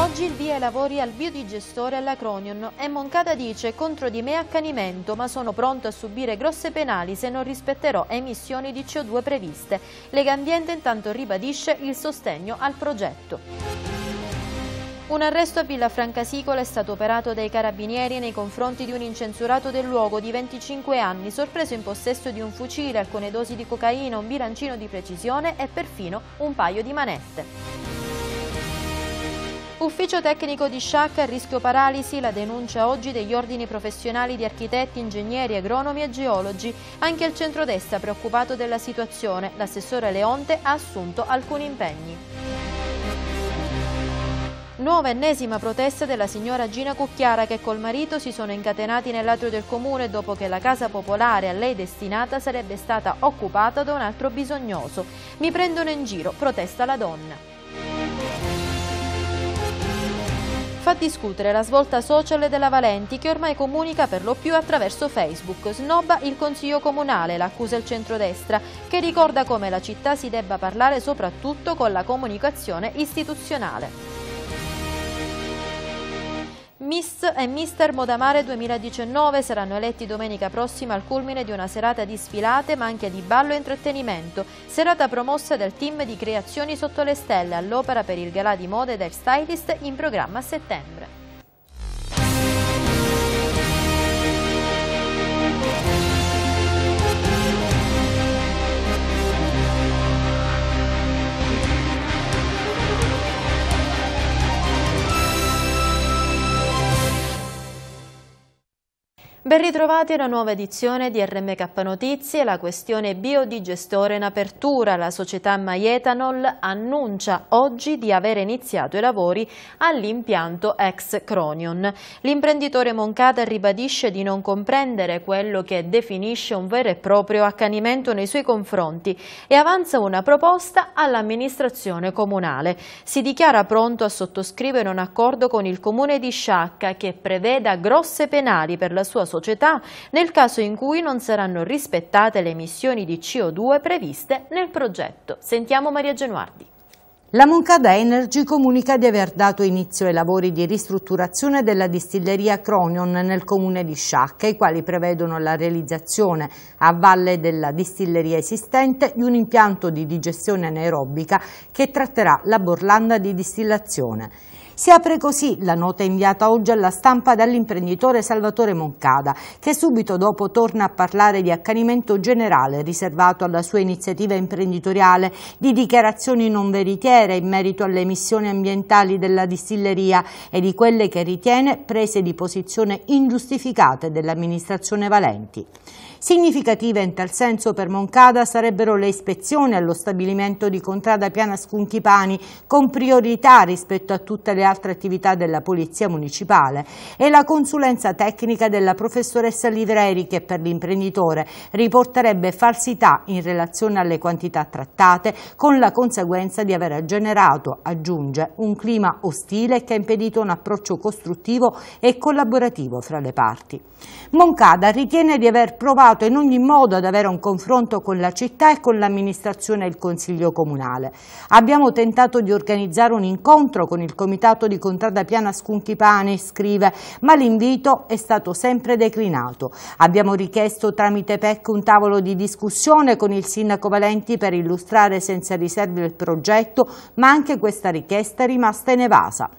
Oggi il via ai lavori al biodigestore alla Cronion e Moncada dice contro di me accanimento ma sono pronto a subire grosse penali se non rispetterò emissioni di CO2 previste. Legambiente intanto ribadisce il sostegno al progetto. Un arresto a Villa Franca Sicola è stato operato dai carabinieri nei confronti di un incensurato del luogo di 25 anni, sorpreso in possesso di un fucile, alcune dosi di cocaina, un bilancino di precisione e perfino un paio di manette. Ufficio tecnico di Sciacca, a rischio paralisi, la denuncia oggi degli ordini professionali di architetti, ingegneri, agronomi e geologi. Anche il centrodestra preoccupato della situazione, l'assessore Leonte ha assunto alcuni impegni. Nuova ennesima protesta della signora Gina Cucchiara che col marito si sono incatenati nell'atrio del comune dopo che la casa popolare a lei destinata sarebbe stata occupata da un altro bisognoso. Mi prendono in giro, protesta la donna. fa discutere la svolta social della Valenti che ormai comunica per lo più attraverso Facebook, snobba il Consiglio Comunale, l'accusa il centrodestra, che ricorda come la città si debba parlare soprattutto con la comunicazione istituzionale. Miss e Mister Modamare 2019 saranno eletti domenica prossima al culmine di una serata di sfilate ma anche di ballo e intrattenimento, serata promossa dal team di Creazioni Sotto le Stelle all'opera per il galà di moda ed stylist in programma a settembre. Ben ritrovati alla nuova edizione di RMK Notizie, la questione biodigestore in apertura. La società Maietanol annuncia oggi di avere iniziato i lavori all'impianto ex Cronion. L'imprenditore Moncada ribadisce di non comprendere quello che definisce un vero e proprio accanimento nei suoi confronti e avanza una proposta all'amministrazione comunale. Si dichiara pronto a sottoscrivere un accordo con il comune di Sciacca che preveda grosse penali per la sua società società nel caso in cui non saranno rispettate le emissioni di CO2 previste nel progetto. Sentiamo Maria Genuardi. La Moncada Energy comunica di aver dato inizio ai lavori di ristrutturazione della distilleria Cronion nel comune di Sciacca, i quali prevedono la realizzazione a valle della distilleria esistente di un impianto di digestione anaerobica che tratterà la borlanda di distillazione. Si apre così la nota inviata oggi alla stampa dall'imprenditore Salvatore Moncada, che subito dopo torna a parlare di accanimento generale riservato alla sua iniziativa imprenditoriale, di dichiarazioni non veritiere in merito alle emissioni ambientali della distilleria e di quelle che ritiene prese di posizione ingiustificate dell'amministrazione Valenti. Significative in tal senso per Moncada sarebbero le ispezioni allo stabilimento di Contrada Piana Sconchipani con priorità rispetto a tutte le altre attività della Polizia Municipale e la consulenza tecnica della professoressa Livreri che per l'imprenditore riporterebbe falsità in relazione alle quantità trattate con la conseguenza di aver generato, aggiunge, un clima ostile che ha impedito un approccio costruttivo e collaborativo fra le parti. Moncada ritiene di aver provato in ogni modo ad avere un confronto con la città e con l'amministrazione e il Consiglio Comunale. Abbiamo tentato di organizzare un incontro con il Comitato di Contrada Piana Scunchipane, scrive, ma l'invito è stato sempre declinato. Abbiamo richiesto tramite PEC un tavolo di discussione con il Sindaco Valenti per illustrare senza riserve il progetto, ma anche questa richiesta è rimasta inevasa.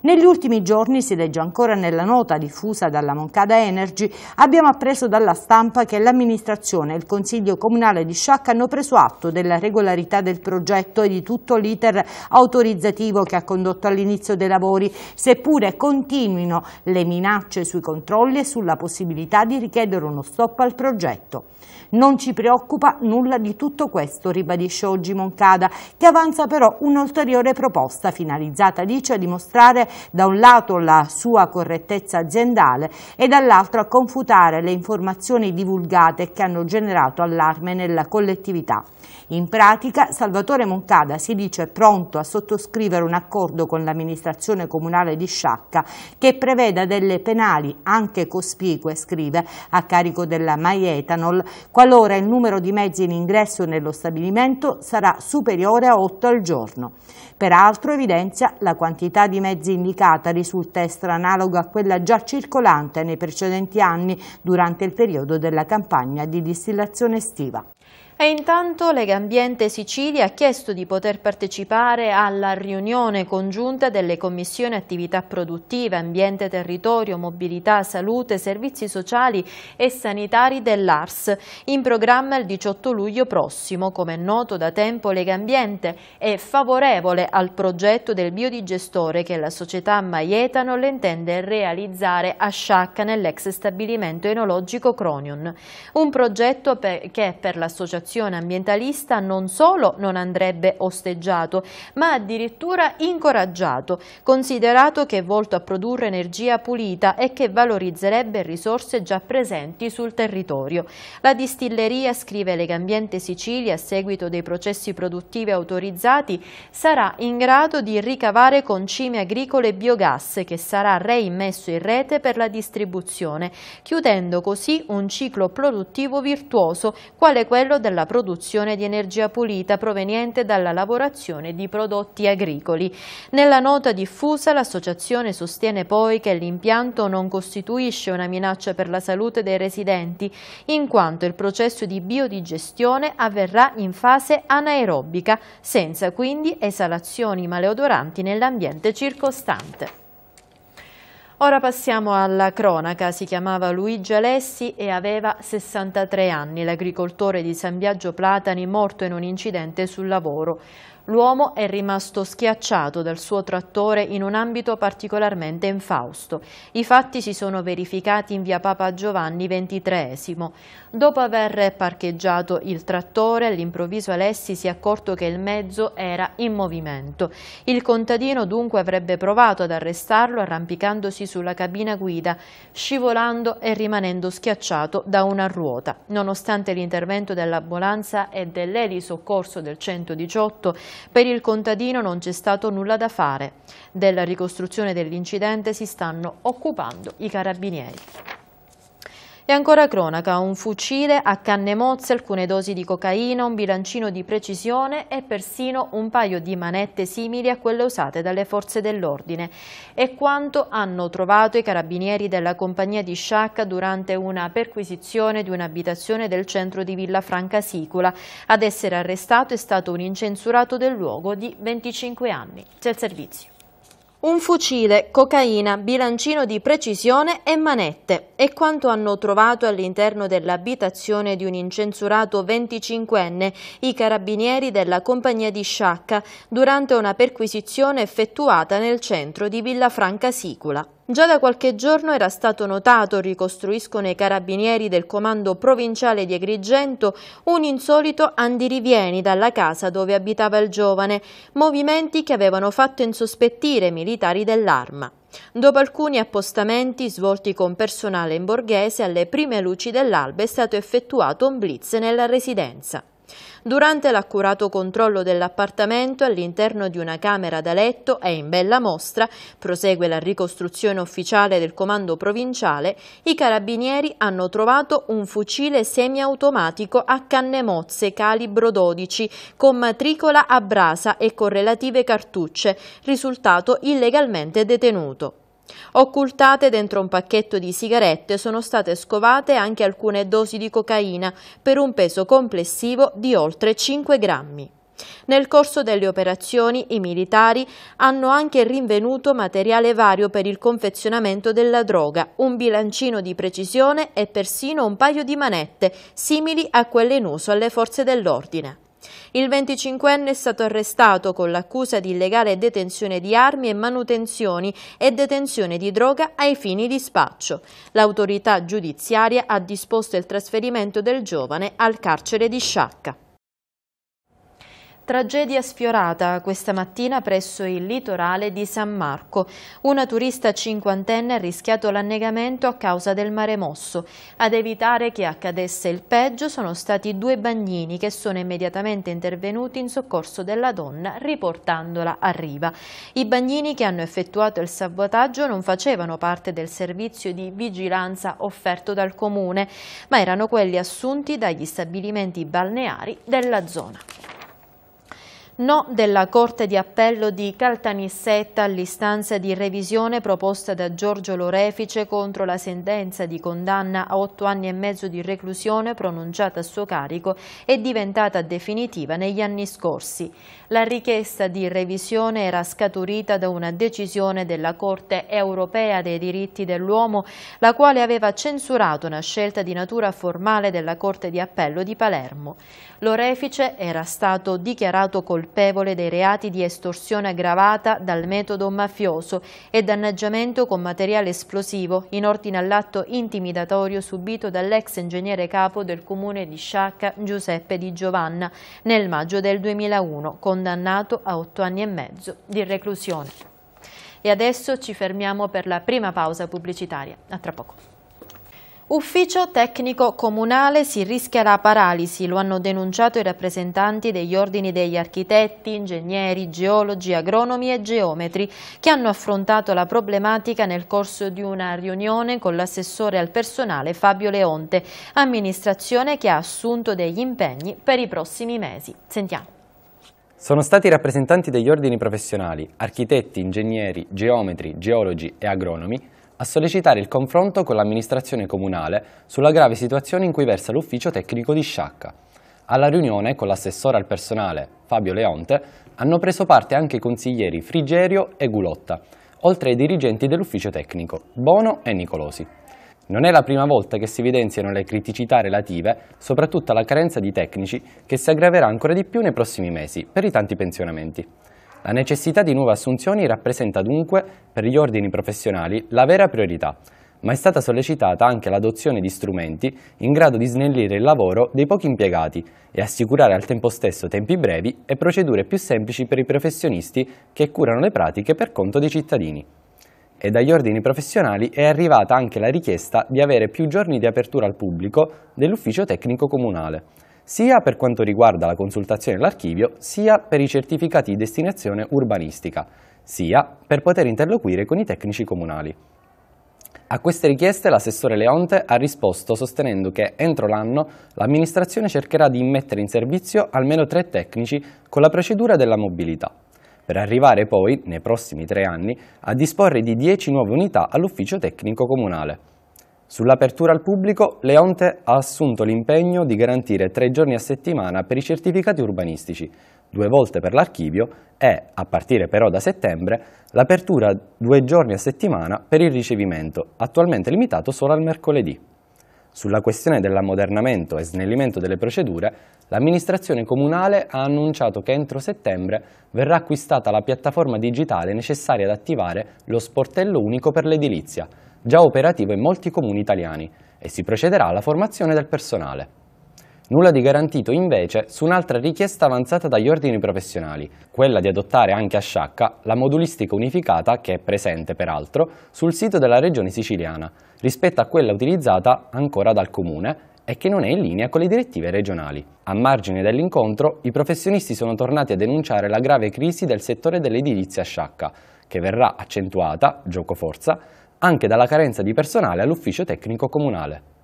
Negli ultimi giorni, si legge ancora nella nota diffusa dalla Moncada Energy, abbiamo appreso dalla stampa che l'amministrazione e il Consiglio Comunale di Sciacca hanno preso atto della regolarità del progetto e di tutto l'iter autorizzativo che ha condotto all'inizio dei lavori, seppure continuino le minacce sui controlli e sulla possibilità di richiedere uno stop al progetto. Non ci preoccupa nulla di tutto questo, ribadisce oggi Moncada, che avanza però un'ulteriore proposta finalizzata, dice, a dimostrare da un lato la sua correttezza aziendale e dall'altro a confutare le informazioni divulgate che hanno generato allarme nella collettività. In pratica Salvatore Moncada si dice pronto a sottoscrivere un accordo con l'amministrazione comunale di Sciacca che preveda delle penali anche cospicue, scrive, a carico della Maietanol, qualora il numero di mezzi in ingresso nello stabilimento sarà superiore a 8 al giorno. Peraltro evidenzia la quantità di mezzi indicata risulta essere analoga a quella già circolante nei precedenti anni durante il periodo della campagna di distillazione estiva. E intanto Legambiente Sicilia ha chiesto di poter partecipare alla riunione congiunta delle commissioni attività produttive, ambiente, territorio, mobilità, salute, servizi sociali e sanitari dell'ARS, in programma il 18 luglio prossimo. Come è noto da tempo Legambiente è favorevole al progetto del biodigestore che la società Maietano le intende realizzare a Sciacca nell'ex stabilimento enologico Cronion. Un progetto che per l'associazione l'azione ambientalista non solo non andrebbe osteggiato, ma addirittura incoraggiato, considerato che è volto a produrre energia pulita e che valorizzerebbe risorse già presenti sul territorio. La distilleria, scrive Legambiente Sicilia, a seguito dei processi produttivi autorizzati, sarà in grado di ricavare concime agricole e biogas che sarà reimmesso in rete per la distribuzione, chiudendo così un ciclo produttivo virtuoso, quale quello della alla produzione di energia pulita proveniente dalla lavorazione di prodotti agricoli. Nella nota diffusa l'associazione sostiene poi che l'impianto non costituisce una minaccia per la salute dei residenti in quanto il processo di biodigestione avverrà in fase anaerobica senza quindi esalazioni maleodoranti nell'ambiente circostante. Ora passiamo alla cronaca, si chiamava Luigi Alessi e aveva 63 anni, l'agricoltore di San Biagio Platani morto in un incidente sul lavoro. L'uomo è rimasto schiacciato dal suo trattore in un ambito particolarmente infausto. I fatti si sono verificati in via Papa Giovanni XXIII. Dopo aver parcheggiato il trattore, all'improvviso Alessi si è accorto che il mezzo era in movimento. Il contadino dunque avrebbe provato ad arrestarlo arrampicandosi sulla cabina guida, scivolando e rimanendo schiacciato da una ruota. Nonostante l'intervento dell'ambulanza e dell'elisoccorso del 118, per il contadino non c'è stato nulla da fare. Della ricostruzione dell'incidente si stanno occupando i carabinieri. E ancora cronaca, un fucile a canne mozze, alcune dosi di cocaina, un bilancino di precisione e persino un paio di manette simili a quelle usate dalle forze dell'ordine. È quanto hanno trovato i carabinieri della compagnia di Sciacca durante una perquisizione di un'abitazione del centro di Villa Franca Sicula. Ad essere arrestato è stato un incensurato del luogo di 25 anni. C'è il servizio. Un fucile, cocaina, bilancino di precisione e manette è quanto hanno trovato all'interno dell'abitazione di un incensurato 25enne i carabinieri della compagnia di Sciacca durante una perquisizione effettuata nel centro di Villafranca Sicula. Già da qualche giorno era stato notato, ricostruiscono i carabinieri del comando provinciale di Agrigento, un insolito andirivieni dalla casa dove abitava il giovane, movimenti che avevano fatto insospettire i militari dell'arma. Dopo alcuni appostamenti svolti con personale in borghese, alle prime luci dell'alba è stato effettuato un blitz nella residenza. Durante l'accurato controllo dell'appartamento all'interno di una camera da letto e in bella mostra, prosegue la ricostruzione ufficiale del comando provinciale, i carabinieri hanno trovato un fucile semiautomatico a canne mozze calibro 12 con matricola a brasa e con relative cartucce, risultato illegalmente detenuto. Occultate dentro un pacchetto di sigarette sono state scovate anche alcune dosi di cocaina per un peso complessivo di oltre 5 grammi. Nel corso delle operazioni i militari hanno anche rinvenuto materiale vario per il confezionamento della droga, un bilancino di precisione e persino un paio di manette simili a quelle in uso alle forze dell'ordine. Il 25enne è stato arrestato con l'accusa di illegale detenzione di armi e manutenzioni e detenzione di droga ai fini di spaccio. L'autorità giudiziaria ha disposto il trasferimento del giovane al carcere di Sciacca. Tragedia sfiorata questa mattina presso il litorale di San Marco. Una turista cinquantenne ha rischiato l'annegamento a causa del mare mosso. Ad evitare che accadesse il peggio sono stati due bagnini che sono immediatamente intervenuti in soccorso della donna riportandola a riva. I bagnini che hanno effettuato il salvataggio non facevano parte del servizio di vigilanza offerto dal comune, ma erano quelli assunti dagli stabilimenti balneari della zona. No della Corte di Appello di Caltanissetta all'istanza di revisione proposta da Giorgio Lorefice contro la sentenza di condanna a otto anni e mezzo di reclusione pronunciata a suo carico e diventata definitiva negli anni scorsi. La richiesta di revisione era scaturita da una decisione della Corte europea dei diritti dell'uomo, la quale aveva censurato una scelta di natura formale della Corte di Appello di Palermo. Lorefice era stato dichiarato colpito colpevole dei reati di estorsione aggravata dal metodo mafioso e danneggiamento con materiale esplosivo in ordine all'atto intimidatorio subito dall'ex ingegnere capo del comune di Sciacca Giuseppe Di Giovanna nel maggio del 2001, condannato a otto anni e mezzo di reclusione. E adesso ci fermiamo per la prima pausa pubblicitaria. A tra poco. Ufficio tecnico comunale si rischia la paralisi, lo hanno denunciato i rappresentanti degli ordini degli architetti, ingegneri, geologi, agronomi e geometri che hanno affrontato la problematica nel corso di una riunione con l'assessore al personale Fabio Leonte, amministrazione che ha assunto degli impegni per i prossimi mesi. Sentiamo. Sono stati rappresentanti degli ordini professionali, architetti, ingegneri, geometri, geologi e agronomi a sollecitare il confronto con l'amministrazione comunale sulla grave situazione in cui versa l'ufficio tecnico di Sciacca. Alla riunione con l'assessore al personale, Fabio Leonte, hanno preso parte anche i consiglieri Frigerio e Gulotta, oltre ai dirigenti dell'ufficio tecnico, Bono e Nicolosi. Non è la prima volta che si evidenziano le criticità relative, soprattutto alla carenza di tecnici, che si aggraverà ancora di più nei prossimi mesi per i tanti pensionamenti. La necessità di nuove assunzioni rappresenta dunque, per gli ordini professionali, la vera priorità, ma è stata sollecitata anche l'adozione di strumenti in grado di snellire il lavoro dei pochi impiegati e assicurare al tempo stesso tempi brevi e procedure più semplici per i professionisti che curano le pratiche per conto dei cittadini. E dagli ordini professionali è arrivata anche la richiesta di avere più giorni di apertura al pubblico dell'ufficio tecnico comunale sia per quanto riguarda la consultazione all'archivio, sia per i certificati di destinazione urbanistica, sia per poter interloquire con i tecnici comunali. A queste richieste l'assessore Leonte ha risposto sostenendo che entro l'anno l'amministrazione cercherà di immettere in servizio almeno tre tecnici con la procedura della mobilità, per arrivare poi, nei prossimi tre anni, a disporre di 10 nuove unità all'ufficio tecnico comunale. Sull'apertura al pubblico, Leonte ha assunto l'impegno di garantire tre giorni a settimana per i certificati urbanistici, due volte per l'archivio e, a partire però da settembre, l'apertura due giorni a settimana per il ricevimento, attualmente limitato solo al mercoledì. Sulla questione dell'ammodernamento e snellimento delle procedure, l'amministrazione comunale ha annunciato che entro settembre verrà acquistata la piattaforma digitale necessaria ad attivare lo sportello unico per l'edilizia, già operativo in molti comuni italiani e si procederà alla formazione del personale. Nulla di garantito invece su un'altra richiesta avanzata dagli ordini professionali, quella di adottare anche a Sciacca la modulistica unificata che è presente peraltro sul sito della regione siciliana, rispetto a quella utilizzata ancora dal comune e che non è in linea con le direttive regionali. A margine dell'incontro, i professionisti sono tornati a denunciare la grave crisi del settore dell'edilizia a Sciacca, che verrà accentuata, gioco forza, anche dalla carenza di personale all'ufficio tecnico comunale.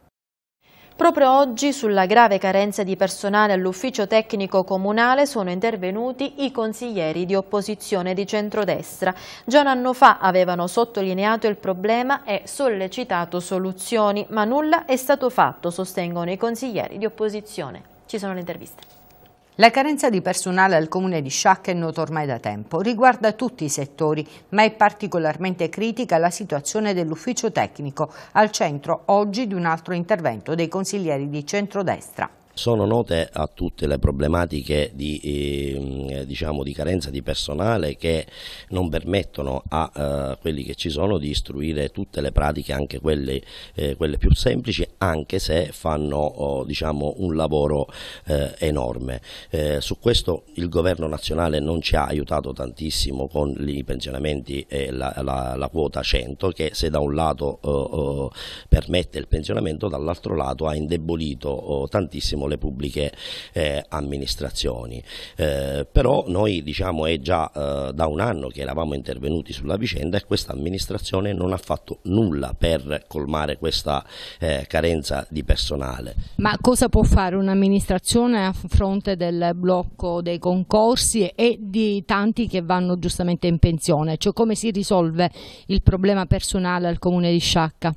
Proprio oggi sulla grave carenza di personale all'ufficio tecnico comunale sono intervenuti i consiglieri di opposizione di centrodestra. Già un anno fa avevano sottolineato il problema e sollecitato soluzioni, ma nulla è stato fatto, sostengono i consiglieri di opposizione. Ci sono le interviste. La carenza di personale al comune di Sciacca è nota ormai da tempo, riguarda tutti i settori, ma è particolarmente critica la situazione dell'ufficio tecnico, al centro oggi di un altro intervento dei consiglieri di centrodestra sono note a tutte le problematiche di, eh, diciamo di, carenza di personale che non permettono a eh, quelli che ci sono di istruire tutte le pratiche, anche quelle, eh, quelle più semplici, anche se fanno oh, diciamo, un lavoro eh, enorme. Eh, su questo il governo nazionale non ci ha aiutato tantissimo con i pensionamenti e la, la, la quota 100 che se da un lato oh, oh, permette il pensionamento, dall'altro lato ha indebolito oh, tantissimo diciamo, le pubbliche eh, amministrazioni. Eh, però noi diciamo, è già eh, da un anno che eravamo intervenuti sulla vicenda e questa amministrazione non ha fatto nulla per colmare questa eh, carenza di personale. Ma cosa può fare un'amministrazione a fronte del blocco dei concorsi e di tanti che vanno giustamente in pensione? Cioè come si risolve il problema personale al comune di Sciacca?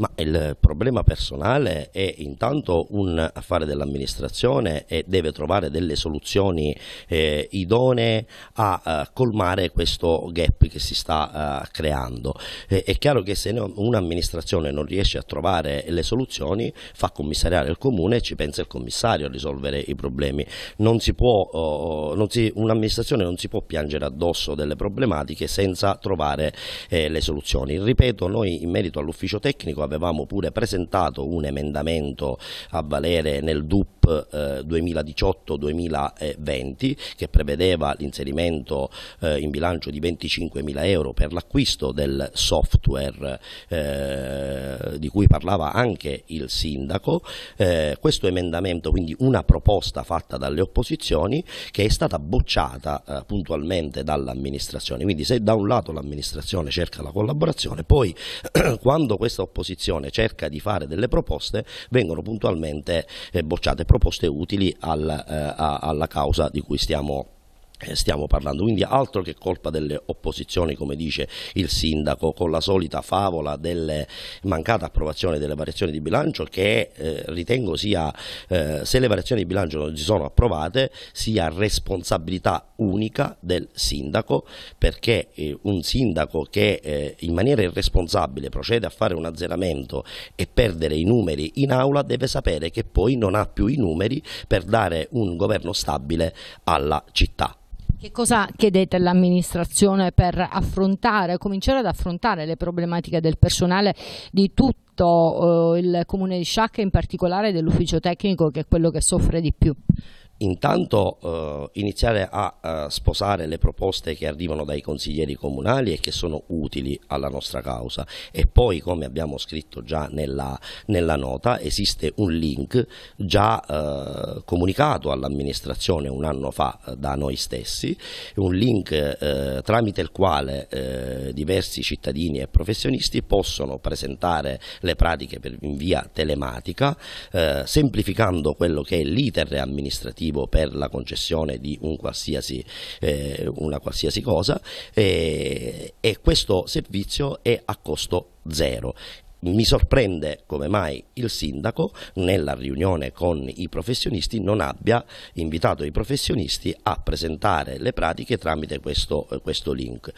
Ma il problema personale è intanto un affare dell'amministrazione e deve trovare delle soluzioni eh, idonee a, a eh, colmare questo gap che si sta uh, creando. E, è chiaro che se un'amministrazione non riesce a trovare le soluzioni fa commissariare il comune e ci pensa il commissario a risolvere i problemi. Uh, un'amministrazione non si può piangere addosso delle problematiche senza trovare eh, le soluzioni. Ripeto, noi in merito all'ufficio tecnico avevamo pure presentato un emendamento a valere nel DUP eh, 2018-2020 che prevedeva l'inserimento eh, in bilancio di 25 mila euro per l'acquisto del software eh, di cui parlava anche il sindaco. Eh, questo emendamento, quindi una proposta fatta dalle opposizioni che è stata bocciata eh, puntualmente dall'amministrazione. Quindi se da un lato l'amministrazione cerca la collaborazione, poi quando questa opposizione opposizione cerca di fare delle proposte vengono puntualmente eh, bocciate, proposte utili al, eh, alla causa di cui stiamo parlando eh, stiamo parlando, quindi altro che colpa delle opposizioni come dice il sindaco con la solita favola della mancata approvazione delle variazioni di bilancio che eh, ritengo sia eh, se le variazioni di bilancio non si sono approvate sia responsabilità unica del sindaco perché eh, un sindaco che eh, in maniera irresponsabile procede a fare un azzeramento e perdere i numeri in aula deve sapere che poi non ha più i numeri per dare un governo stabile alla città. Che cosa chiedete all'amministrazione per affrontare, cominciare ad affrontare le problematiche del personale di tutto eh, il comune di Sciacca, in particolare dell'ufficio tecnico che è quello che soffre di più? intanto eh, iniziare a, a eh, sposare le proposte che arrivano dai consiglieri comunali e che sono utili alla nostra causa e poi come abbiamo scritto già nella, nella nota esiste un link già eh, comunicato all'amministrazione un anno fa eh, da noi stessi, un link eh, tramite il quale eh, diversi cittadini e professionisti possono presentare le pratiche per, in via telematica semplificando quello che è l'iter amministrativo motivo per la concessione di un qualsiasi, eh, una qualsiasi cosa eh, e questo servizio è a costo zero mi sorprende come mai il sindaco nella riunione con i professionisti non abbia invitato i professionisti a presentare le pratiche tramite questo, questo link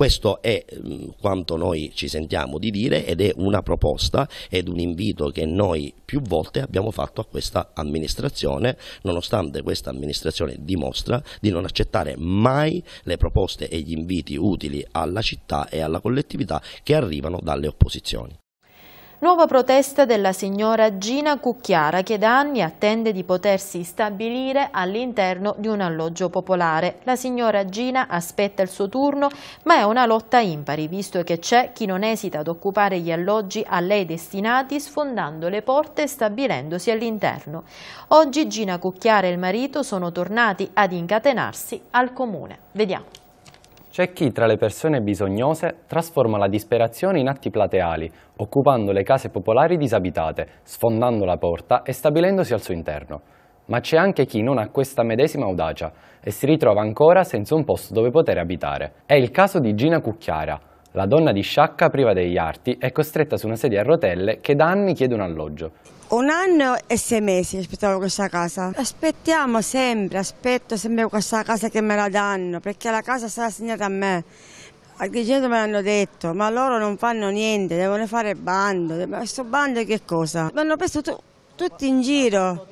questo è mm, quanto noi ci sentiamo di dire ed è una proposta ed un invito che noi più volte abbiamo fatto a questa amministrazione, nonostante questa amministrazione dimostra di non accettare mai le proposte e gli inviti utili alla città e alla collettività che arrivano dalle opposizioni. Nuova protesta della signora Gina Cucchiara che da anni attende di potersi stabilire all'interno di un alloggio popolare. La signora Gina aspetta il suo turno ma è una lotta impari visto che c'è chi non esita ad occupare gli alloggi a lei destinati sfondando le porte e stabilendosi all'interno. Oggi Gina Cucchiara e il marito sono tornati ad incatenarsi al comune. Vediamo. C'è chi tra le persone bisognose trasforma la disperazione in atti plateali, occupando le case popolari disabitate, sfondando la porta e stabilendosi al suo interno. Ma c'è anche chi non ha questa medesima audacia e si ritrova ancora senza un posto dove poter abitare. È il caso di Gina Cucchiara, la donna di Sciacca priva degli arti e costretta su una sedia a rotelle che da anni chiede un alloggio. Un anno e sei mesi aspettavo questa casa. Aspettiamo sempre, aspetto sempre questa casa che me la danno, perché la casa sarà assegnata a me. A Agrigento me l'hanno detto, ma loro non fanno niente, devono fare bando. Ma questo bando che cosa? Mi hanno preso tutti in giro.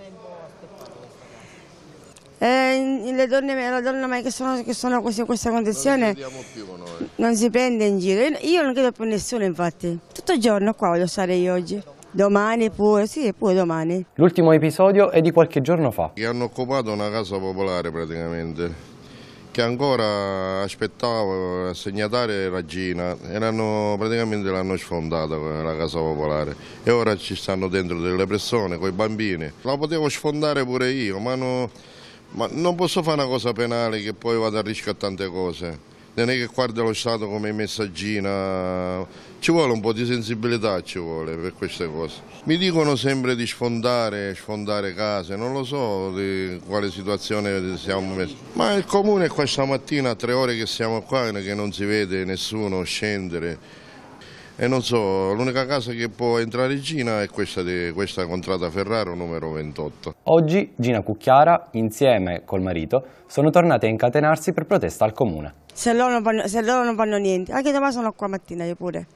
E le donne, la donna mai che sono, che sono così in questa condizione non, più non si prende in giro. Io non chiedo più a nessuno infatti. Tutto il giorno qua voglio stare io oggi. Domani pure, sì, pure domani. L'ultimo episodio è di qualche giorno fa. Che hanno occupato una casa popolare praticamente che ancora aspettava segnatare Ragina e praticamente l'hanno sfondata la casa popolare e ora ci stanno dentro delle persone con i bambini. La potevo sfondare pure io, ma, no, ma non posso fare una cosa penale che poi vada a rischio a tante cose non è che guarda lo Stato come messaggina, ci vuole un po' di sensibilità ci vuole per queste cose. Mi dicono sempre di sfondare, sfondare case, non lo so di quale situazione siamo messi. Ma il comune questa mattina, tre ore che siamo qua, che non si vede nessuno scendere. E non so, l'unica casa che può entrare in Gina è questa, di, questa contrada Ferraro numero 28. Oggi Gina Cucchiara, insieme col marito, sono tornate a incatenarsi per protesta al comune se loro, non fanno, se loro non fanno niente. Anche domani sono qua mattina io pure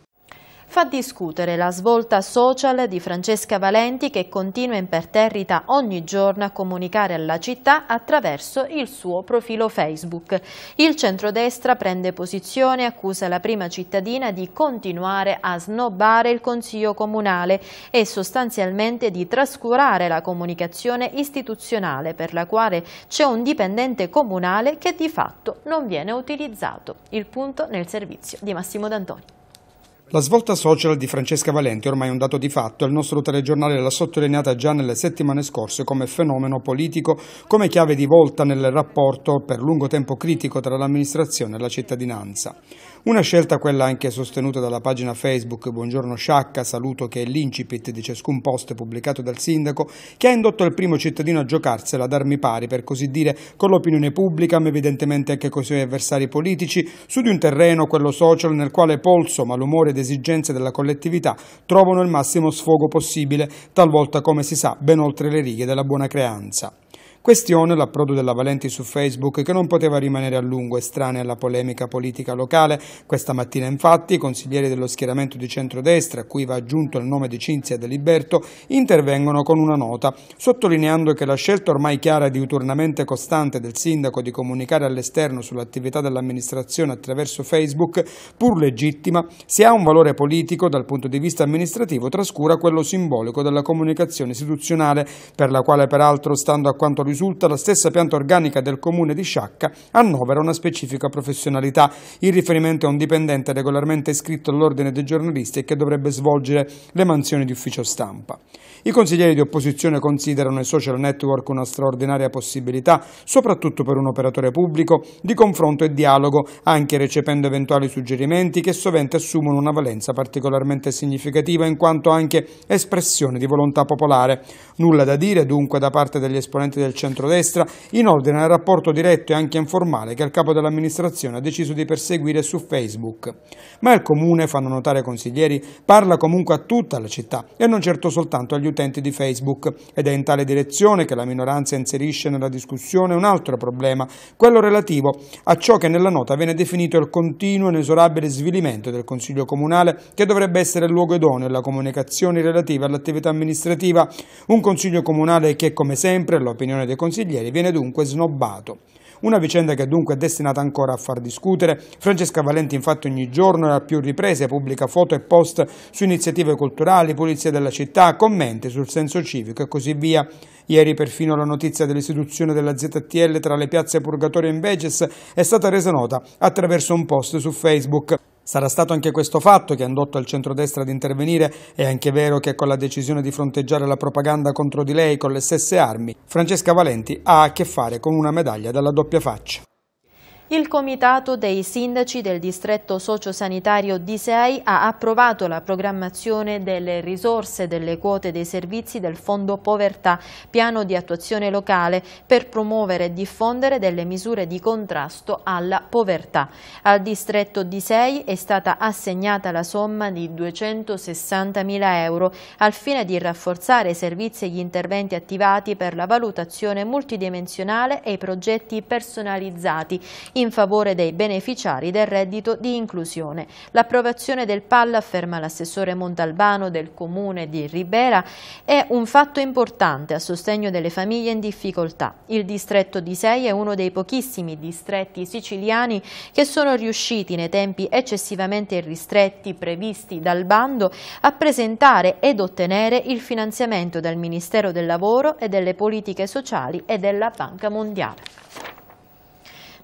fa discutere la svolta social di Francesca Valenti che continua imperterrita ogni giorno a comunicare alla città attraverso il suo profilo Facebook. Il centrodestra prende posizione e accusa la prima cittadina di continuare a snobbare il Consiglio Comunale e sostanzialmente di trascurare la comunicazione istituzionale per la quale c'è un dipendente comunale che di fatto non viene utilizzato. Il punto nel servizio di Massimo D'Antoni. La svolta social di Francesca Valenti è ormai un dato di fatto il nostro telegiornale l'ha sottolineata già nelle settimane scorse come fenomeno politico, come chiave di volta nel rapporto per lungo tempo critico tra l'amministrazione e la cittadinanza. Una scelta quella anche sostenuta dalla pagina Facebook Buongiorno Sciacca, saluto che è l'incipit di ciascun post pubblicato dal sindaco che ha indotto il primo cittadino a giocarsela ad armi pari, per così dire, con l'opinione pubblica, ma evidentemente anche con i suoi avversari politici, su di un terreno, quello social, nel quale polso, malumore ed esigenze della collettività trovano il massimo sfogo possibile, talvolta come si sa ben oltre le righe della buona creanza. Questione l'approdo della Valenti su Facebook che non poteva rimanere a lungo estranea alla polemica politica locale. Questa mattina infatti i consiglieri dello schieramento di centrodestra, a cui va aggiunto il nome di Cinzia Deliberto, intervengono con una nota, sottolineando che la scelta ormai chiara di uturnamente costante del sindaco di comunicare all'esterno sull'attività dell'amministrazione attraverso Facebook, pur legittima, se ha un valore politico dal punto di vista amministrativo trascura quello simbolico della comunicazione istituzionale, per la quale peraltro, stando a quanto lui risulta la stessa pianta organica del comune di Sciacca annovera una specifica professionalità in riferimento a un dipendente regolarmente iscritto all'ordine dei giornalisti e che dovrebbe svolgere le mansioni di ufficio stampa. I consiglieri di opposizione considerano i social network una straordinaria possibilità, soprattutto per un operatore pubblico, di confronto e dialogo, anche recependo eventuali suggerimenti che sovente assumono una valenza particolarmente significativa in quanto anche espressione di volontà popolare. Nulla da dire dunque da parte degli esponenti del centrodestra in ordine al rapporto diretto e anche informale che il capo dell'amministrazione ha deciso di perseguire su Facebook. Ma il comune, fanno notare i consiglieri, parla comunque a tutta la città e non certo soltanto agli utenti di Facebook ed è in tale direzione che la minoranza inserisce nella discussione un altro problema, quello relativo a ciò che nella nota viene definito il continuo e inesorabile svilimento del Consiglio Comunale che dovrebbe essere il luogo idoneo alla comunicazione relativa all'attività amministrativa, un Consiglio Comunale che come sempre, all'opinione dei consiglieri, viene dunque snobbato. Una vicenda che dunque è destinata ancora a far discutere. Francesca Valenti infatti ogni giorno e a più riprese pubblica foto e post su iniziative culturali, pulizia della città, commenti sul senso civico e così via. Ieri perfino la notizia dell'istituzione della ZTL tra le piazze Purgatorio e Inveges è stata resa nota attraverso un post su Facebook. Sarà stato anche questo fatto che ha indotto il centrodestra ad intervenire, è anche vero che con la decisione di fronteggiare la propaganda contro di lei con le stesse armi, Francesca Valenti ha a che fare con una medaglia dalla doppia faccia. Il Comitato dei Sindaci del Distretto Sociosanitario di Sei ha approvato la programmazione delle risorse delle quote dei servizi del Fondo Povertà, piano di attuazione locale per promuovere e diffondere delle misure di contrasto alla povertà. Al Distretto di Sei è stata assegnata la somma di 260.000 euro al fine di rafforzare i servizi e gli interventi attivati per la valutazione multidimensionale e i progetti personalizzati in favore dei beneficiari del reddito di inclusione. L'approvazione del PAL, afferma l'assessore Montalbano del comune di Ribera, è un fatto importante a sostegno delle famiglie in difficoltà. Il distretto di Sei è uno dei pochissimi distretti siciliani che sono riusciti nei tempi eccessivamente ristretti previsti dal bando a presentare ed ottenere il finanziamento dal Ministero del Lavoro e delle Politiche Sociali e della Banca Mondiale.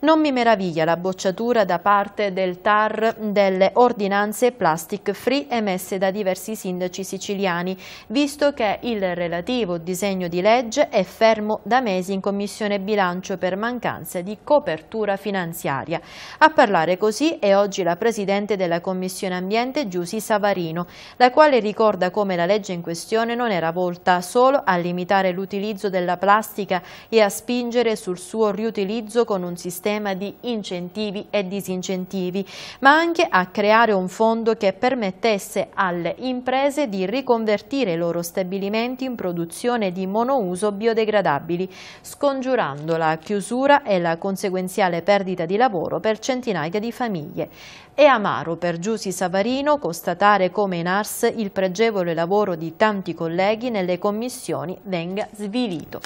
Non mi meraviglia la bocciatura da parte del TAR delle ordinanze plastic free emesse da diversi sindaci siciliani, visto che il relativo disegno di legge è fermo da mesi in Commissione Bilancio per mancanza di copertura finanziaria. A parlare così è oggi la Presidente della Commissione Ambiente Giusy Savarino, la quale ricorda come la legge in questione non era volta solo a limitare l'utilizzo della plastica e a spingere sul suo riutilizzo con un sistema sistema di incentivi e disincentivi, ma anche a creare un fondo che permettesse alle imprese di riconvertire i loro stabilimenti in produzione di monouso biodegradabili, scongiurando la chiusura e la conseguenziale perdita di lavoro per centinaia di famiglie. È amaro per Giussi Savarino constatare come in ARS il pregevole lavoro di tanti colleghi nelle commissioni venga svilito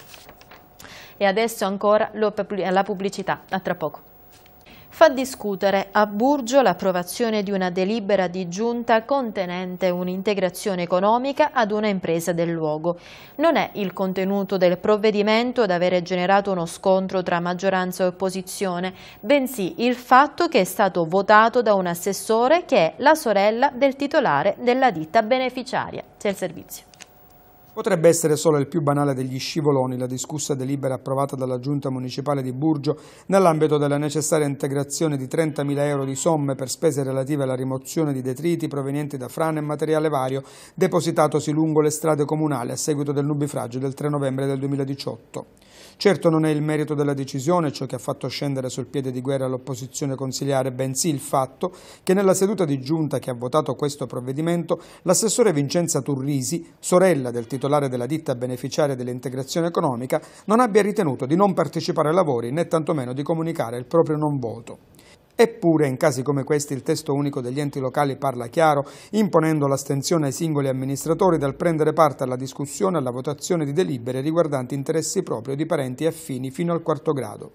e adesso ancora la pubblicità. A tra poco fa discutere a Burgio l'approvazione di una delibera di giunta contenente un'integrazione economica ad una impresa del luogo. Non è il contenuto del provvedimento ad avere generato uno scontro tra maggioranza e opposizione, bensì il fatto che è stato votato da un assessore che è la sorella del titolare della ditta beneficiaria. C'è il servizio. Potrebbe essere solo il più banale degli scivoloni la discussa delibera approvata dalla Giunta Municipale di Burgio nell'ambito della necessaria integrazione di 30.000 euro di somme per spese relative alla rimozione di detriti provenienti da frane e materiale vario depositatosi lungo le strade comunali a seguito del nubifragio del 3 novembre del 2018. Certo non è il merito della decisione ciò che ha fatto scendere sul piede di guerra l'opposizione consiliare, bensì il fatto che nella seduta di giunta che ha votato questo provvedimento, l'assessore Vincenza Turrisi, sorella del titolare della ditta beneficiaria dell'integrazione economica, non abbia ritenuto di non partecipare ai lavori né tantomeno di comunicare il proprio non voto. Eppure, in casi come questi, il testo unico degli enti locali parla chiaro, imponendo l'astensione ai singoli amministratori dal prendere parte alla discussione e alla votazione di delibere riguardanti interessi propri di parenti affini fino al quarto grado.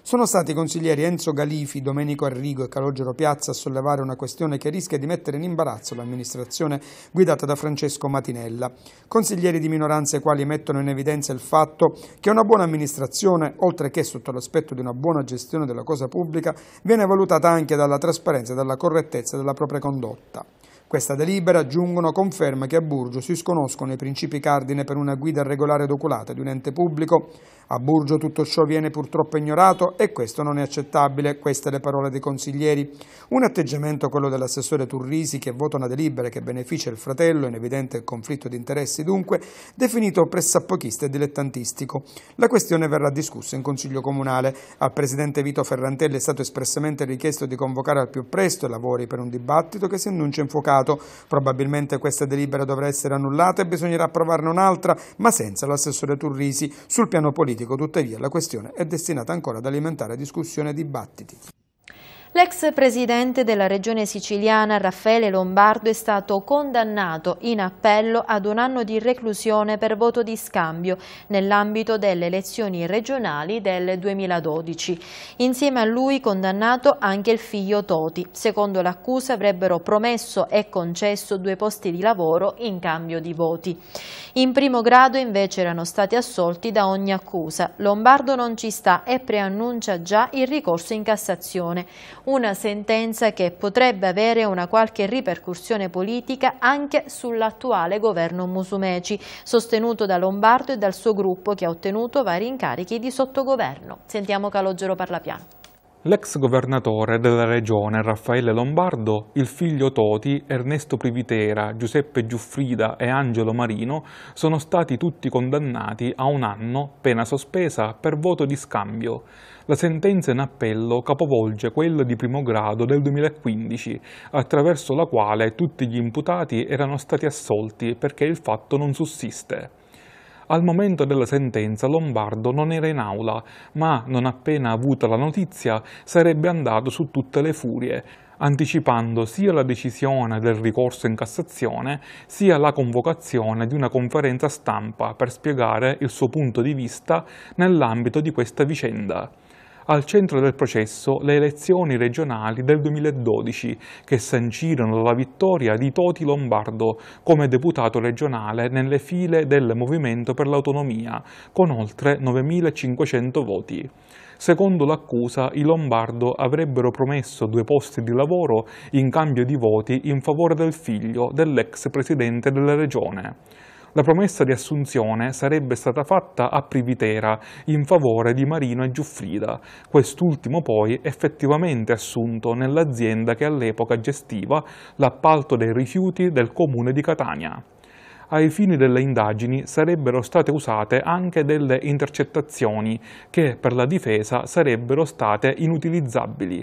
Sono stati i consiglieri Enzo Galifi, Domenico Arrigo e Calogero Piazza a sollevare una questione che rischia di mettere in imbarazzo l'amministrazione guidata da Francesco Matinella. Consiglieri di minoranza i quali mettono in evidenza il fatto che una buona amministrazione, oltre che sotto l'aspetto di una buona gestione della cosa pubblica, viene valutata valutata anche dalla trasparenza e dalla correttezza della propria condotta. Questa delibera, aggiungono, conferma che a Burgio si sconoscono i principi cardine per una guida regolare ed oculata di un ente pubblico. A Burgio tutto ciò viene purtroppo ignorato e questo non è accettabile, queste le parole dei consiglieri. Un atteggiamento quello dell'assessore Turrisi che vota una delibera che beneficia il fratello, in evidente conflitto di interessi dunque, definito pressappochista e dilettantistico. La questione verrà discussa in Consiglio Comunale. Al Presidente Vito Ferrantelli è stato espressamente richiesto di convocare al più presto i lavori per un dibattito che si annuncia infuocato reato. Probabilmente questa delibera dovrà essere annullata e bisognerà approvarne un'altra, ma senza l'assessore Turrisi. Sul piano politico, tuttavia, la questione è destinata ancora ad alimentare discussione e dibattiti. L'ex presidente della regione siciliana Raffaele Lombardo è stato condannato in appello ad un anno di reclusione per voto di scambio nell'ambito delle elezioni regionali del 2012. Insieme a lui condannato anche il figlio Toti. Secondo l'accusa avrebbero promesso e concesso due posti di lavoro in cambio di voti. In primo grado invece erano stati assolti da ogni accusa. Lombardo non ci sta e preannuncia già il ricorso in Cassazione una sentenza che potrebbe avere una qualche ripercussione politica anche sull'attuale governo Musumeci, sostenuto da Lombardo e dal suo gruppo che ha ottenuto vari incarichi di sottogoverno. Sentiamo Calogero Parlapiano. L'ex governatore della regione Raffaele Lombardo, il figlio Toti, Ernesto Privitera, Giuseppe Giuffrida e Angelo Marino sono stati tutti condannati a un anno, pena sospesa, per voto di scambio. La sentenza in appello capovolge quella di primo grado del 2015, attraverso la quale tutti gli imputati erano stati assolti perché il fatto non sussiste. Al momento della sentenza Lombardo non era in aula, ma non appena avuta la notizia sarebbe andato su tutte le furie, anticipando sia la decisione del ricorso in Cassazione, sia la convocazione di una conferenza stampa per spiegare il suo punto di vista nell'ambito di questa vicenda al centro del processo le elezioni regionali del 2012 che sancirono la vittoria di Toti Lombardo come deputato regionale nelle file del Movimento per l'Autonomia, con oltre 9.500 voti. Secondo l'accusa, i Lombardo avrebbero promesso due posti di lavoro in cambio di voti in favore del figlio dell'ex presidente della regione. La promessa di assunzione sarebbe stata fatta a Privitera in favore di Marino e Giuffrida, quest'ultimo poi effettivamente assunto nell'azienda che all'epoca gestiva l'appalto dei rifiuti del comune di Catania ai fini delle indagini sarebbero state usate anche delle intercettazioni che per la difesa sarebbero state inutilizzabili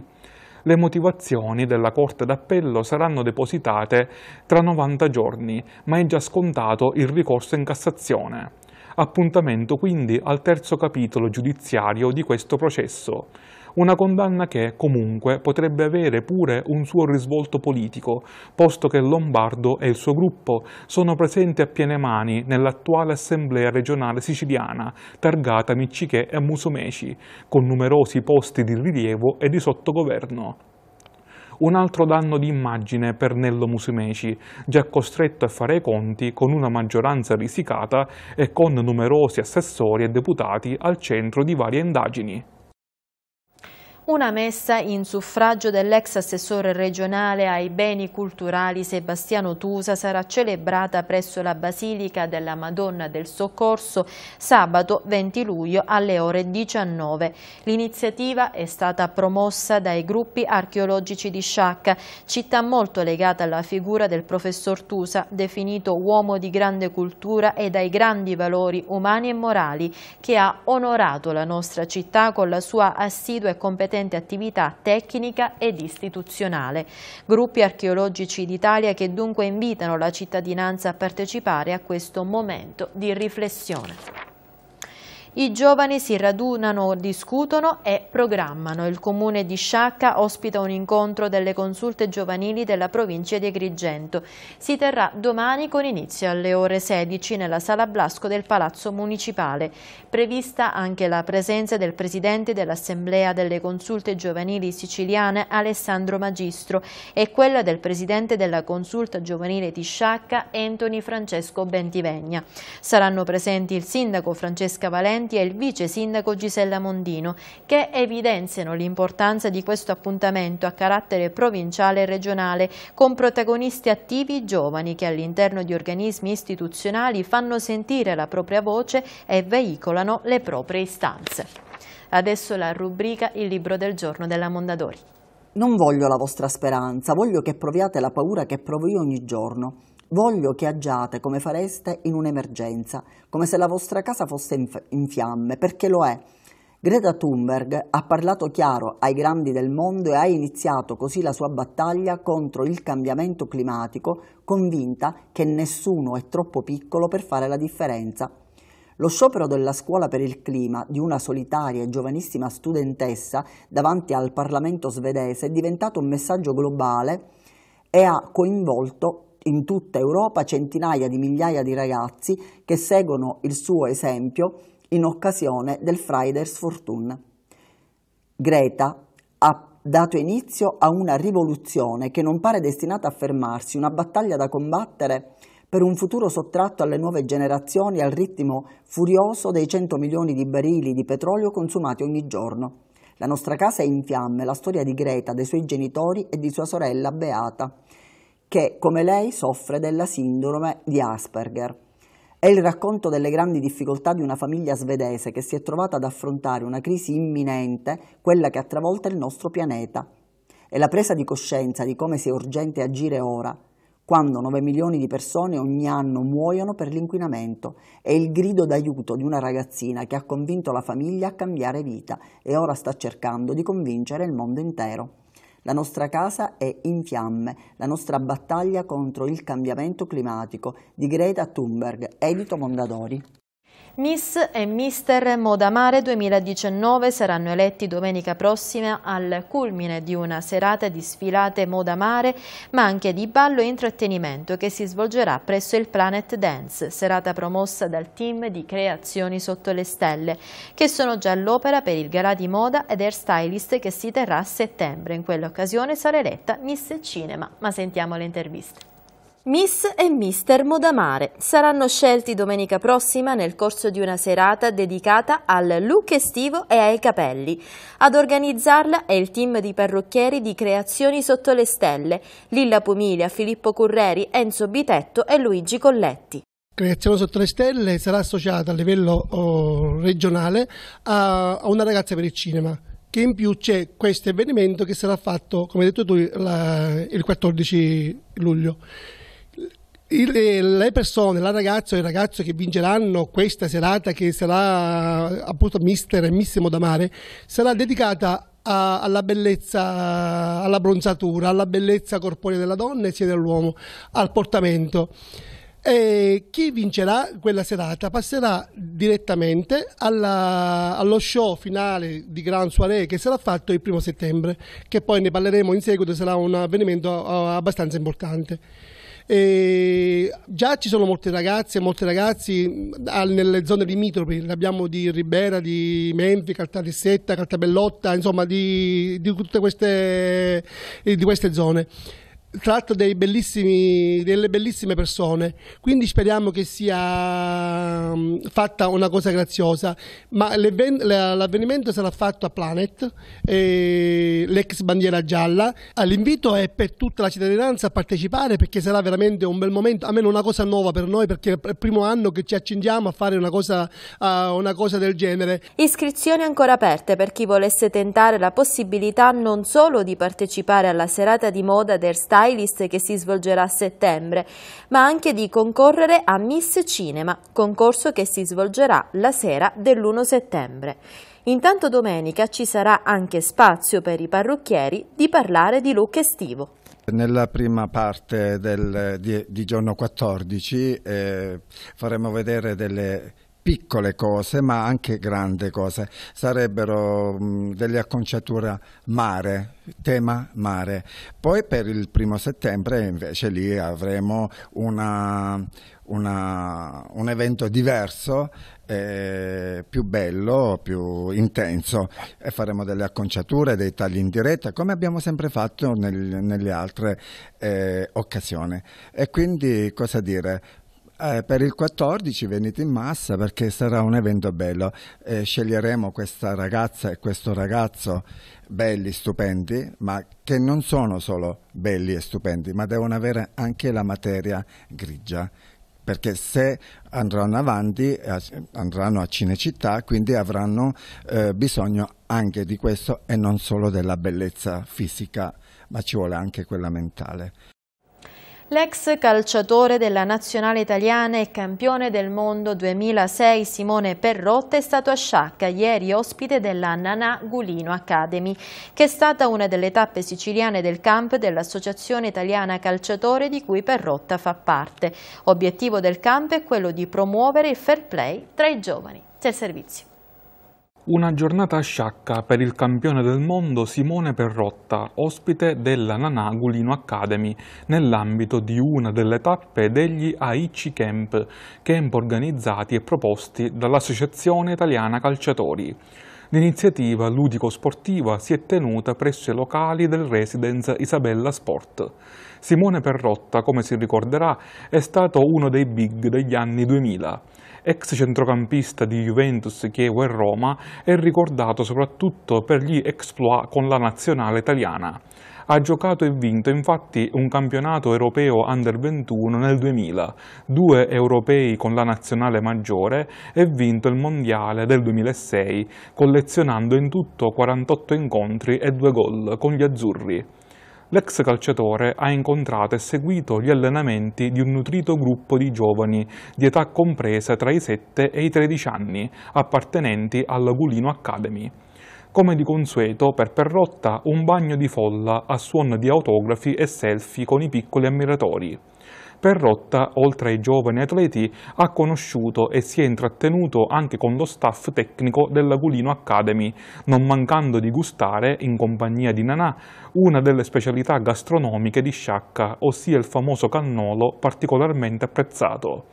le motivazioni della Corte d'Appello saranno depositate tra 90 giorni, ma è già scontato il ricorso in Cassazione. Appuntamento quindi al terzo capitolo giudiziario di questo processo una condanna che comunque potrebbe avere pure un suo risvolto politico, posto che Lombardo e il suo gruppo sono presenti a piene mani nell'attuale assemblea regionale siciliana, targata Miccichè e Musumeci, con numerosi posti di rilievo e di sottogoverno un altro danno di immagine per Nello Musumeci, già costretto a fare i conti con una maggioranza risicata e con numerosi assessori e deputati al centro di varie indagini una messa in suffragio dell'ex assessore regionale ai beni culturali Sebastiano Tusa sarà celebrata presso la Basilica della Madonna del Soccorso sabato 20 luglio alle ore 19. L'iniziativa è stata promossa dai gruppi archeologici di Sciacca, città molto legata alla figura del professor Tusa, definito uomo di grande cultura e dai grandi valori umani e morali, che ha onorato la nostra città con la sua assidua e competenza consistente attività tecnica ed istituzionale. Gruppi archeologici d'Italia che dunque invitano la cittadinanza a partecipare a questo momento di riflessione. I giovani si radunano, discutono e programmano. Il comune di Sciacca ospita un incontro delle consulte giovanili della provincia di Agrigento. Si terrà domani con inizio alle ore 16 nella sala Blasco del Palazzo Municipale. Prevista anche la presenza del presidente dell'Assemblea delle consulte giovanili siciliane Alessandro Magistro e quella del presidente della consulta giovanile di Sciacca Anthony Francesco Bentivegna. Saranno presenti il sindaco Francesca Valente presenti è il vice sindaco Gisella Mondino, che evidenziano l'importanza di questo appuntamento a carattere provinciale e regionale, con protagonisti attivi giovani che all'interno di organismi istituzionali fanno sentire la propria voce e veicolano le proprie istanze. Adesso la rubrica Il libro del giorno della Mondadori. Non voglio la vostra speranza, voglio che proviate la paura che provo io ogni giorno Voglio che agiate come fareste in un'emergenza, come se la vostra casa fosse in, fiamme, perché lo è. Greta Thunberg ha parlato chiaro ai grandi del mondo e ha iniziato così la sua battaglia contro il cambiamento climatico, convinta che nessuno è troppo piccolo per fare la differenza. Lo sciopero della scuola per il clima di una solitaria e giovanissima studentessa davanti al Parlamento svedese è diventato un messaggio globale e ha coinvolto in tutta Europa centinaia di migliaia di ragazzi che seguono il suo esempio in occasione del Fridays for Fortune. Greta ha dato inizio a una rivoluzione che non pare destinata a fermarsi, una battaglia da combattere per un futuro sottratto alle nuove generazioni al ritmo furioso dei 100 milioni di barili di petrolio consumati ogni giorno. La nostra casa è in fiamme, la storia di Greta, dei suoi genitori e di sua sorella Beata che, come lei, soffre della sindrome di Asperger. È il racconto delle grandi difficoltà di una famiglia svedese che si è trovata ad affrontare una crisi imminente, quella che ha travolto il nostro pianeta. È la presa di coscienza di come sia urgente agire ora, quando 9 milioni di persone ogni anno muoiono per l'inquinamento. È il grido d'aiuto di una ragazzina che ha convinto la famiglia a cambiare vita e ora sta cercando di convincere il mondo intero. La nostra casa è in fiamme, la nostra battaglia contro il cambiamento climatico di Greta Thunberg, edito Mondadori. Miss e Mister Modamare 2019 saranno eletti domenica prossima al culmine di una serata di sfilate Modamare, ma anche di ballo e intrattenimento che si svolgerà presso il Planet Dance, serata promossa dal team di Creazioni Sotto le Stelle, che sono già all'opera per il gara di moda ed stylist che si terrà a settembre. In quell'occasione sarà eletta Miss Cinema, ma sentiamo le interviste. Miss e Mister Modamare saranno scelti domenica prossima nel corso di una serata dedicata al look estivo e ai capelli. Ad organizzarla è il team di parrucchieri di Creazioni Sotto le Stelle, Lilla Pumilia, Filippo Curreri, Enzo Bitetto e Luigi Colletti. Creazione sotto le stelle sarà associata a livello oh, regionale a, una ragazza per il cinema che in più c'è questo avvenimento che sarà fatto, come hai detto tu, la, il 14 luglio il, le persone, la ragazza e il ragazzo che vinceranno questa serata, che sarà appunto mister e missimo Damare sarà dedicata a, alla bellezza, alla bronzatura, alla bellezza corporea della donna e sia dell'uomo, al portamento. E chi vincerà quella serata passerà direttamente alla, allo show finale di Grand Soirée che sarà fatto il primo settembre, che poi ne parleremo in seguito, sarà un avvenimento eh, abbastanza importante. E già ci sono molte ragazze e molti ragazzi nelle zone limitrofi, abbiamo di Ribera, di Menfi, Caltarissetta, Caltabellotta, insomma di, di tutte queste, di queste zone tratto dei delle bellissime persone, quindi speriamo che sia mm, fatta una cosa graziosa, ma l'avvenimento sarà fatto a Planet, eh, l'ex bandiera gialla, ah, l'invito è per tutta la cittadinanza a partecipare perché sarà veramente un bel momento, almeno una cosa nuova per noi perché è il primo anno che ci accingiamo a fare una cosa, uh, una cosa del genere. Iscrizioni ancora aperte per chi volesse tentare la possibilità non solo di partecipare alla serata di moda del Style Stylist che si svolgerà a settembre, ma anche di concorrere a Miss Cinema, concorso che si svolgerà la sera dell'1 settembre. Intanto domenica ci sarà anche spazio per i parrucchieri di parlare di look estivo. Nella prima parte del, di, di, giorno 14 eh, faremo vedere delle piccole cose ma anche grandi cose, sarebbero mm, delle acconciature mare, tema mare. Poi per il primo settembre invece lì avremo una, una, un evento diverso, eh, più bello, più intenso e faremo delle acconciature, dei tagli in diretta come abbiamo sempre fatto nel, nelle altre eh, occasioni. E quindi cosa dire? Eh, per il 14 venite in massa perché sarà un evento bello. Eh, sceglieremo questa ragazza e questo ragazzo belli, stupendi, ma che non sono solo belli e stupendi, ma devono avere anche la materia grigia perché se andranno avanti eh, andranno a Cinecittà, quindi avranno eh, bisogno anche di questo e non solo della bellezza fisica, ma ci vuole anche quella mentale. L'ex calciatore della nazionale italiana e campione del mondo 2006 Simone Perrotta è stato a Sciacca ieri ospite della Nanà Gulino Academy, che è stata una delle tappe siciliane del camp dell'Associazione Italiana Calciatore di cui Perrotta fa parte. Obiettivo del camp è quello di promuovere il fair play tra i giovani. C'è il servizio. Una giornata a sciacca per il campione del mondo Simone Perrotta, ospite della Nanagulino Academy, nell'ambito di una delle tappe degli AIC Camp, camp organizzati e proposti dall'Associazione Italiana Calciatori. L'iniziativa ludico-sportiva si è tenuta presso i locali del Residence Isabella Sport. Simone Perrotta, come si ricorderà, è stato uno dei big degli anni 2000 ex centrocampista di Juventus, Chievo e Roma, è ricordato soprattutto per gli exploit con la nazionale italiana. Ha giocato e vinto infatti un campionato europeo Under 21 nel 2000, due europei con la nazionale maggiore e vinto il mondiale del 2006, collezionando in tutto 48 incontri e due gol con gli azzurri l'ex calciatore ha incontrato e seguito gli allenamenti di un nutrito gruppo di giovani di età compresa tra i 7 e i 13 anni, appartenenti alla Gulino Academy. Come di consueto, per Perrotta, un bagno di folla a suon di autografi e selfie con i piccoli ammiratori. Perrotta, oltre ai giovani atleti, ha conosciuto e si è intrattenuto anche con lo staff tecnico dell'Agulino Academy, non mancando di gustare, in compagnia di Nanà, una delle specialità gastronomiche di Sciacca, ossia il famoso cannolo particolarmente apprezzato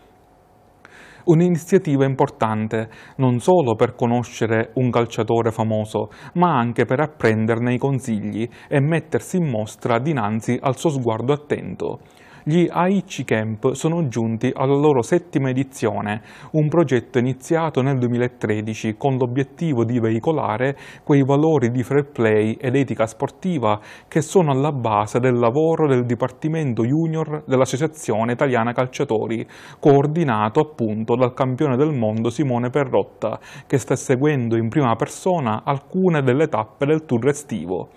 un'iniziativa importante non solo per conoscere un calciatore famoso, ma anche per apprenderne i consigli e mettersi in mostra dinanzi al suo sguardo attento gli Aichi Camp sono giunti alla loro settima edizione, un progetto iniziato nel 2013 con l'obiettivo di veicolare quei valori di fair play ed etica sportiva che sono alla base del lavoro del Dipartimento Junior dell'Associazione Italiana Calciatori, coordinato appunto dal campione del mondo Simone Perrotta, che sta seguendo in prima persona alcune delle tappe del tour estivo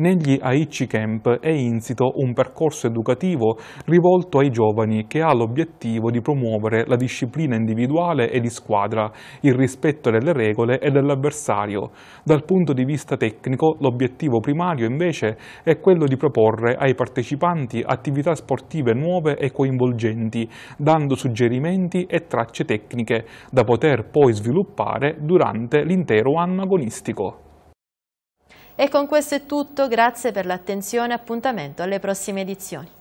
negli Aichi Camp è insito un percorso educativo rivolto ai giovani che ha l'obiettivo di promuovere la disciplina individuale e di squadra, il rispetto delle regole e dell'avversario. Dal punto di vista tecnico, l'obiettivo primario invece è quello di proporre ai partecipanti attività sportive nuove e coinvolgenti, dando suggerimenti e tracce tecniche da poter poi sviluppare durante l'intero anno agonistico. E con questo è tutto, grazie per l'attenzione appuntamento alle prossime edizioni.